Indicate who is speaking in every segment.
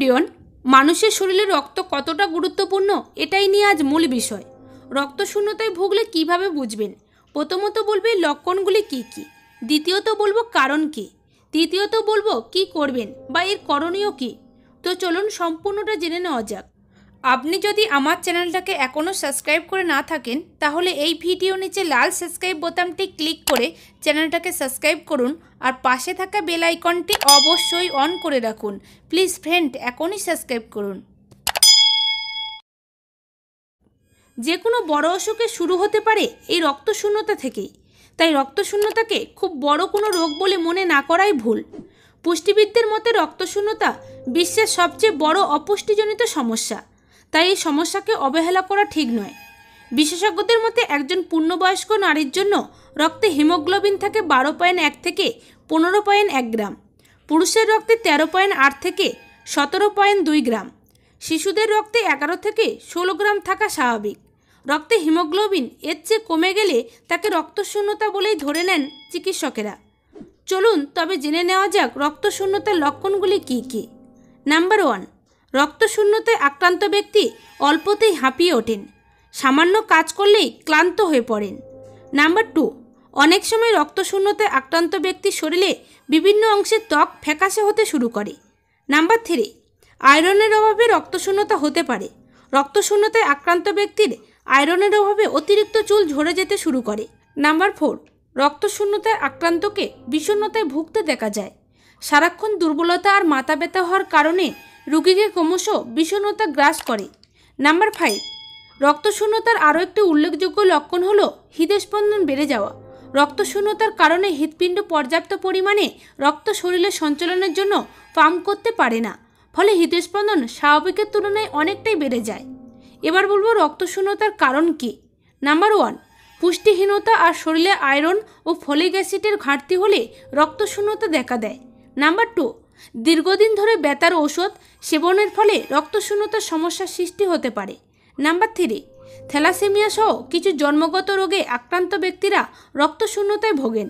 Speaker 1: Dion মানুষের শরীরে রক্ত কতটা গুরুত্বপূর্ণ এটাই নিয়ে আজ মূল বিষয় রক্ত শূন্যতায় ভুগলে কিভাবে বুঝবেন প্রথমত বলবে লক্ষণগুলি কি কি দ্বিতীয়ত বলবো কারণ কি তৃতীয়ত বলবো কি করবেন বা এর করণীয় কি তো চলুন সম্পূর্ণটা জেনে নেওয়া যাক আপনি যদি আমার চ্যানেলটাকে এখনও সাবস্ক্রাইব করে না থাকেন তাহলে এই ভিডিও নিচে লাল সাবস্ক্রাইব বোতামটি ক্লিক করে চ্যানেলটাকে সাবস্ক্রাইব করুন আর পাশে থাকা বেল আইকনটি অবশ্যই অন করে রাখুন প্লিজ ফ্রেন্ড এখনই সাবস্ক্রাইব করুন যে কোনো বড় অসুখে শুরু হতে পারে এই রক্তশূন্যতা থেকেই তাই রক্তশূন্যতাকে খুব বড় কোনো রোগ বলে মনে না করাই ভুল পুষ্টিবিদদের মতে রক্তশূন্যতা বিশ্বের সবচেয়ে বড় অপুষ্টিজনিত সমস্যা তাই এই সমস্যাকে অবহেলা করা ঠিক নয় বিশেষজ্ঞদের মতে একজন পূর্ণবয়স্ক নারীর জন্য রক্তে হিমোগ্লোবিন থাকে বারো পয়েন্ট এক থেকে পনেরো পয়েন্ট এক গ্রাম পুরুষের রক্তে তেরো পয়েন্ট আট থেকে সতেরো পয়েন্ট দুই গ্রাম শিশুদের রক্তে এগারো থেকে ষোলো গ্রাম থাকা স্বাভাবিক রক্তে হিমোগ্লোবিন এর চেয়ে কমে গেলে তাকে রক্তশূন্যতা বলেই ধরে নেন চিকিৎসকেরা চলুন তবে জেনে নেওয়া যাক রক্তশূন্যতার লক্ষণগুলি কী কী নাম্বার ওয়ান রক্তশূন্যতায় আক্রান্ত ব্যক্তি অল্পতেই হাঁপিয়ে ওঠেন সামান্য কাজ করলেই ক্লান্ত হয়ে পড়েন নাম্বার টু অনেক সময় রক্তশূন্যতায় আক্রান্ত ব্যক্তির শরীরে বিভিন্ন অংশের ত্বক ফ্যাকাশে হতে শুরু করে নাম্বার থ্রি আয়রনের অভাবে রক্তশূন্যতা হতে পারে রক্তশূন্যতায় আক্রান্ত ব্যক্তির আয়রনের অভাবে অতিরিক্ত চুল ঝরে যেতে শুরু করে নাম্বার ফোর রক্তশূন্যতায় আক্রান্তকে বিষণ্ণতায় ভুগতে দেখা যায় সারাক্ষণ দুর্বলতা আর মাথা ব্যথা হওয়ার কারণে রুগীকে ক্রমশ বিষণ্ণতা গ্রাস করে নাম্বার ফাইভ রক্তশূন্যতার আরও একটি উল্লেখযোগ্য লক্ষণ হল হৃদস্পন্দন বেড়ে যাওয়া রক্তশূন্যতার কারণে হৃৎপিণ্ড পর্যাপ্ত পরিমাণে রক্ত শরীরে সঞ্চালনের জন্য পাম্প করতে পারে না ফলে হৃদস্পন্দন স্বাভাবিকের তুলনায় অনেকটাই বেড়ে যায় এবার বলবো রক্তশূন্যতার কারণ কী নাম্বার ওয়ান পুষ্টিহীনতা আর শরীরে আয়রন ও ফলিক অ্যাসিডের ঘাটতি হলে রক্তশূন্যতা দেখা দেয় নাম্বার টু দীর্ঘদিন ধরে বেতার ওষুধ সেবনের ফলে রক্তশূন্যতার সমস্যার সৃষ্টি হতে পারে নাম্বার থ্রি থ্যালাসেমিয়া সহ কিছু জন্মগত রোগে আক্রান্ত ব্যক্তিরা রক্তশূন্যতায় ভোগেন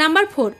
Speaker 1: নাম্বার ফোর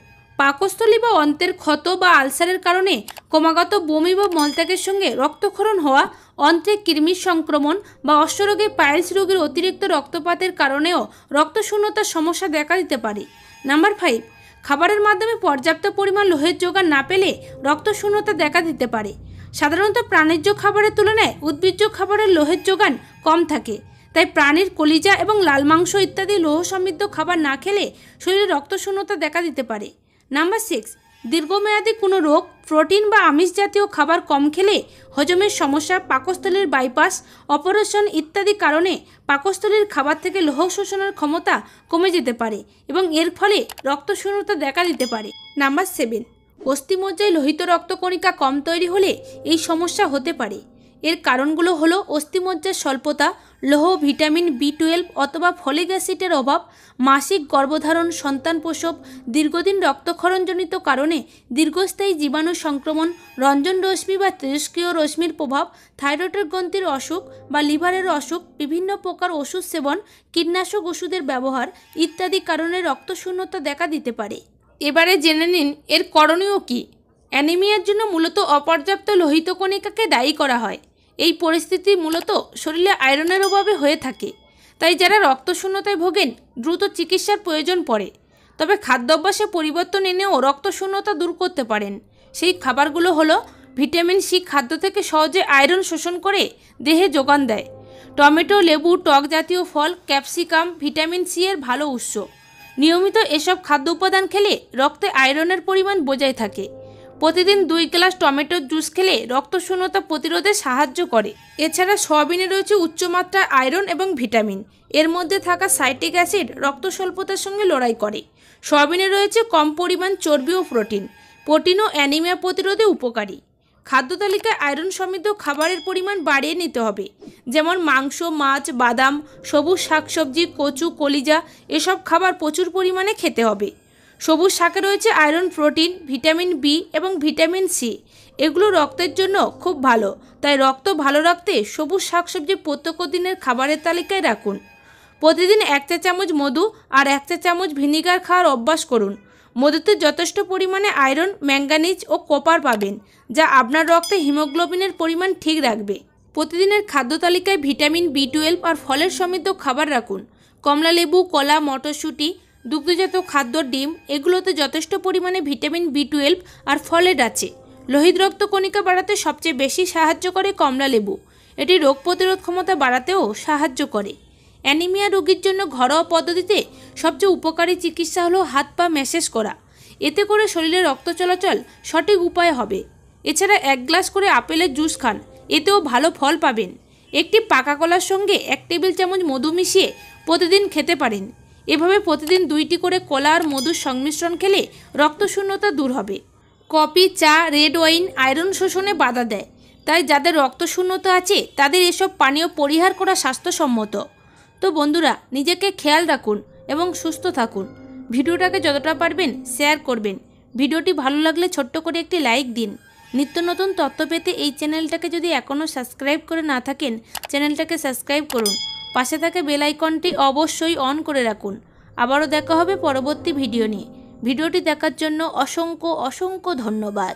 Speaker 1: পাকস্থলী বা অন্তের ক্ষত বা আলসারের কারণে ক্রমাগত বমি বা মলত্যাগের সঙ্গে রক্তক্ষরণ হওয়া অন্ত্রে কৃমির সংক্রমণ বা অশ্বরোগে পায়েলস রোগের অতিরিক্ত রক্তপাতের কারণেও রক্তশূন্যতার সমস্যা দেখা দিতে পারে নাম্বার ফাইভ খাবারের মাধ্যমে পর্যাপ্ত পরিমাণ লোহের যোগান না পেলে রক্ত শূন্যতা দেখা দিতে পারে সাধারণত প্রাণীজ খাবারের তুলনায় উদ্ভিজ্জ খাবারের লোহের যোগান কম থাকে তাই প্রাণীর কলিজা এবং লাল মাংস ইত্যাদি লোহ সমৃদ্ধ খাবার না খেলে শরীরে রক্তশূন্যতা দেখা দিতে পারে নাম্বার সিক্স দীর্ঘমেয়াদী কোনো রোগ প্রোটিন বা আমিষ জাতীয় খাবার কম খেলে হজমের সমস্যা পাকস্থলীর বাইপাস অপারেশন ইত্যাদি কারণে পাকস্থলীর খাবার থেকে লোহ শোষণের ক্ষমতা কমে যেতে পারে এবং এর ফলে রক্তশূন্যতা দেখা দিতে পারে নাম্বার সেভেন অস্থিমজ্জায় লোহিত রক্তকণিকা কম তৈরি হলে এই সমস্যা হতে পারে এর কারণগুলো হলো অস্থিমজ্জার স্বল্পতা লৌহ ভিটামিন বি টুয়েলভ অথবা ফলিক অ্যাসিডের অভাব মাসিক গর্ভধারণ সন্তান প্রসব দীর্ঘদিন রক্তক্ষরণজনিত কারণে দীর্ঘস্থায়ী জীবাণু সংক্রমণ রঞ্জন রশ্মি বা তেজস্ক্রিয় রশ্মির প্রভাব থাইরয়েডের গ্রন্থির অসুখ বা লিভারের অসুখ বিভিন্ন প্রকার ওষুধ সেবন কীটনাশক ওষুধের ব্যবহার ইত্যাদি কারণে রক্তশূন্যতা দেখা দিতে পারে এবারে জেনে নিন এর করণীয় কী অ্যানিমিয়ার জন্য মূলত অপর্যাপ্ত লোহিত কণিকাকে দায়ী করা হয় এই পরিস্থিতি মূলত শরীরে আয়রনের অভাবে হয়ে থাকে তাই যারা রক্তশূন্যতায় ভোগেন দ্রুত চিকিৎসার প্রয়োজন পড়ে তবে খাদ্যাভ্যাসে পরিবর্তন এনেও রক্তশূন্যতা দূর করতে পারেন সেই খাবারগুলো হলো ভিটামিন সি খাদ্য থেকে সহজে আয়রন শোষণ করে দেহে যোগান দেয় টমেটো লেবু টক জাতীয় ফল ক্যাপসিকাম ভিটামিন সি এর ভালো উৎস নিয়মিত এসব খাদ্য উপাদান খেলে রক্তে আয়রনের পরিমাণ বজায় থাকে প্রতিদিন দুই গ্লাস টমেটোর জুস খেলে রক্তশূন্যতা প্রতিরোধে সাহায্য করে এছাড়া সয়াবিনে রয়েছে উচ্চমাত্রার আয়রন এবং ভিটামিন এর মধ্যে থাকা সাইটিক অ্যাসিড রক্ত স্বল্পতার সঙ্গে লড়াই করে সয়াবিনে রয়েছে কম পরিমাণ চর্বি ও প্রোটিন প্রোটিন ও অ্যানিমিয়া প্রতিরোধে উপকারী খাদ্য তালিকায় আয়রন সমৃদ্ধ খাবারের পরিমাণ বাড়িয়ে নিতে হবে যেমন মাংস মাছ বাদাম সবুজ শাকসবজি কচু কলিজা এসব খাবার প্রচুর পরিমাণে খেতে হবে সবুজ শাকে রয়েছে আয়রন প্রোটিন ভিটামিন বি এবং ভিটামিন সি এগুলো রক্তের জন্য খুব ভালো তাই রক্ত ভালো রাখতে সবুজ শাকসবজি প্রত্যেক দিনের খাবারের তালিকায় রাখুন প্রতিদিন এক চা চামচ মধু আর এক চা চামচ ভিনিগার খাওয়ার অভ্যাস করুন মধুতে যথেষ্ট পরিমাণে আয়রন ম্যাঙ্গানিজ ও কপার পাবেন যা আপনার রক্তে হিমোগ্লোবিনের পরিমাণ ঠিক রাখবে প্রতিদিনের খাদ্য তালিকায় ভিটামিন বি টুয়েলভ আর ফলের সমৃদ্ধ খাবার রাখুন কমলা লেবু কলা মটরশুঁটি দুগ্ধজাত খাদ্য ডিম এগুলোতে যথেষ্ট পরিমাণে ভিটামিন বি টুয়েলভ আর ফলেট আছে লোহিত রক্ত কণিকা বাড়াতে সবচেয়ে বেশি সাহায্য করে কমলা লেবু এটি রোগ প্রতিরোধ ক্ষমতা বাড়াতেও সাহায্য করে অ্যানিমিয়া রোগীর জন্য ঘরোয়া পদ্ধতিতে সবচেয়ে উপকারী চিকিৎসা হলো হাত পা ম্যাসেজ করা এতে করে শরীরে রক্ত চলাচল সঠিক উপায় হবে এছাড়া এক গ্লাস করে আপেলের জুস খান এতেও ভালো ফল পাবেন একটি পাকা কলার সঙ্গে এক টেবিল চামচ মধু মিশিয়ে প্রতিদিন খেতে পারেন এভাবে প্রতিদিন দুইটি করে কলা আর মধুর সংমিশ্রণ খেলে রক্তশূন্যতা দূর হবে কপি চা রেড ওয়াইন আয়রন শোষণে বাধা দেয় তাই যাদের রক্তশূন্যতা আছে তাদের এসব পানীয় পরিহার করা স্বাস্থ্যসম্মত তো বন্ধুরা নিজেকে খেয়াল রাখুন এবং সুস্থ থাকুন ভিডিওটাকে যতটা পারবেন শেয়ার করবেন ভিডিওটি ভালো লাগলে ছোট্ট করে একটি লাইক দিন নিত্য নতুন তথ্য পেতে এই চ্যানেলটাকে যদি এখনও সাবস্ক্রাইব করে না থাকেন চ্যানেলটাকে সাবস্ক্রাইব করুন পাশে থাকা বেলাইকনটি অবশ্যই অন করে রাখুন আবারও দেখা হবে পরবর্তী ভিডিও নিয়ে ভিডিওটি দেখার জন্য অসংখ্য অসংখ্য ধন্যবাদ